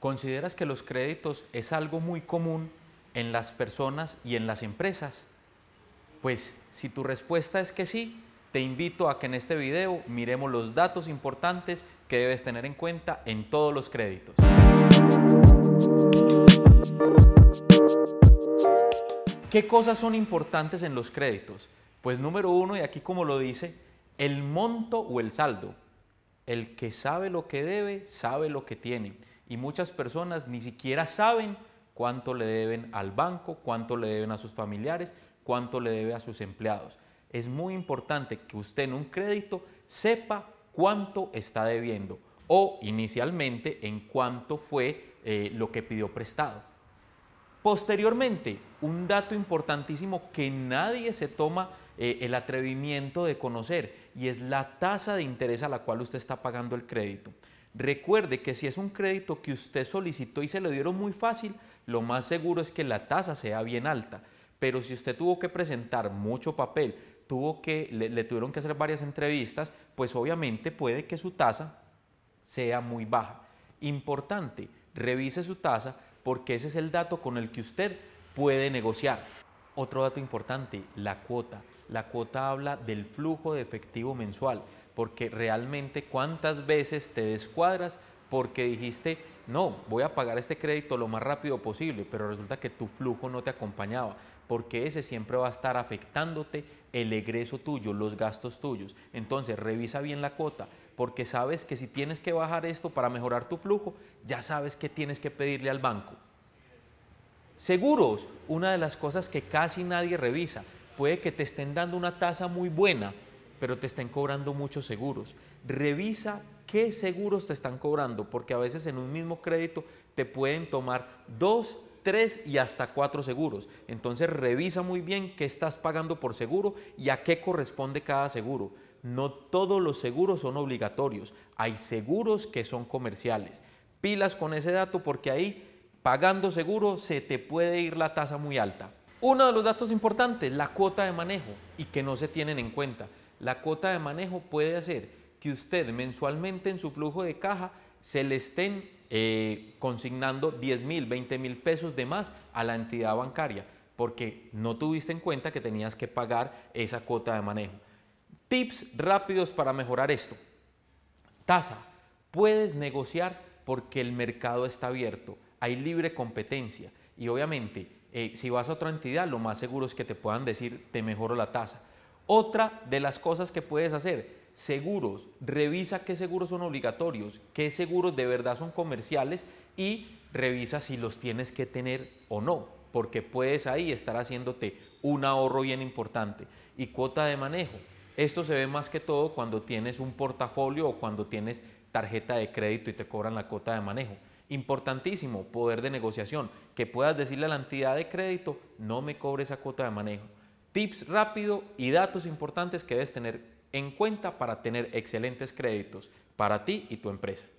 ¿Consideras que los créditos es algo muy común en las personas y en las empresas? Pues si tu respuesta es que sí, te invito a que en este video miremos los datos importantes que debes tener en cuenta en todos los créditos. ¿Qué cosas son importantes en los créditos? Pues número uno, y aquí como lo dice, el monto o el saldo. El que sabe lo que debe, sabe lo que tiene y muchas personas ni siquiera saben cuánto le deben al banco, cuánto le deben a sus familiares, cuánto le debe a sus empleados. Es muy importante que usted en un crédito sepa cuánto está debiendo o inicialmente en cuánto fue eh, lo que pidió prestado. Posteriormente, un dato importantísimo que nadie se toma eh, el atrevimiento de conocer y es la tasa de interés a la cual usted está pagando el crédito. Recuerde que si es un crédito que usted solicitó y se le dieron muy fácil, lo más seguro es que la tasa sea bien alta. Pero si usted tuvo que presentar mucho papel, tuvo le tuvieron que hacer varias entrevistas, pues obviamente puede que su tasa sea muy baja. Importante, revise su tasa porque ese es el dato con el que usted puede negociar. Otro dato importante, la cuota. La cuota habla del flujo de efectivo mensual, porque realmente cuántas veces te descuadras porque dijiste, no, voy a pagar este crédito lo más rápido posible, pero resulta que tu flujo no te acompañaba, porque ese siempre va a estar afectándote el egreso tuyo, los gastos tuyos. Entonces, revisa bien la cuota, porque sabes que si tienes que bajar esto para mejorar tu flujo, ya sabes que tienes que pedirle al banco. Seguros, una de las cosas que casi nadie revisa. Puede que te estén dando una tasa muy buena, pero te estén cobrando muchos seguros. Revisa qué seguros te están cobrando, porque a veces en un mismo crédito te pueden tomar dos, tres y hasta cuatro seguros. Entonces revisa muy bien qué estás pagando por seguro y a qué corresponde cada seguro. No todos los seguros son obligatorios, hay seguros que son comerciales. Pilas con ese dato porque ahí pagando seguro se te puede ir la tasa muy alta. Uno de los datos importantes, la cuota de manejo y que no se tienen en cuenta. La cuota de manejo puede hacer que usted mensualmente en su flujo de caja se le estén eh, consignando 10 mil, 20 mil pesos de más a la entidad bancaria porque no tuviste en cuenta que tenías que pagar esa cuota de manejo. Tips rápidos para mejorar esto. Tasa. Puedes negociar porque el mercado está abierto hay libre competencia y obviamente eh, si vas a otra entidad lo más seguro es que te puedan decir te mejoro la tasa. Otra de las cosas que puedes hacer, seguros, revisa qué seguros son obligatorios, qué seguros de verdad son comerciales y revisa si los tienes que tener o no, porque puedes ahí estar haciéndote un ahorro bien importante. Y cuota de manejo. Esto se ve más que todo cuando tienes un portafolio o cuando tienes tarjeta de crédito y te cobran la cuota de manejo. Importantísimo, poder de negociación, que puedas decirle a la entidad de crédito, no me cobre esa cuota de manejo. Tips rápido y datos importantes que debes tener en cuenta para tener excelentes créditos para ti y tu empresa.